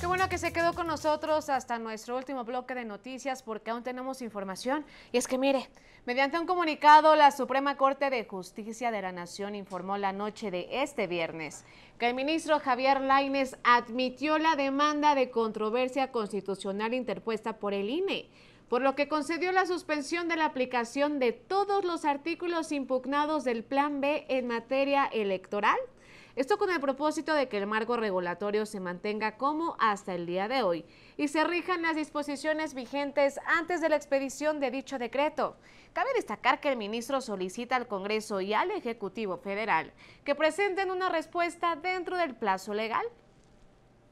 Qué bueno que se quedó con nosotros hasta nuestro último bloque de noticias porque aún tenemos información. Y es que mire, mediante un comunicado, la Suprema Corte de Justicia de la Nación informó la noche de este viernes que el ministro Javier Laines admitió la demanda de controversia constitucional interpuesta por el INE por lo que concedió la suspensión de la aplicación de todos los artículos impugnados del Plan B en materia electoral. Esto con el propósito de que el marco regulatorio se mantenga como hasta el día de hoy y se rijan las disposiciones vigentes antes de la expedición de dicho decreto. Cabe destacar que el ministro solicita al Congreso y al Ejecutivo Federal que presenten una respuesta dentro del plazo legal